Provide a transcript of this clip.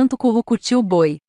tanto Currucuti o boi.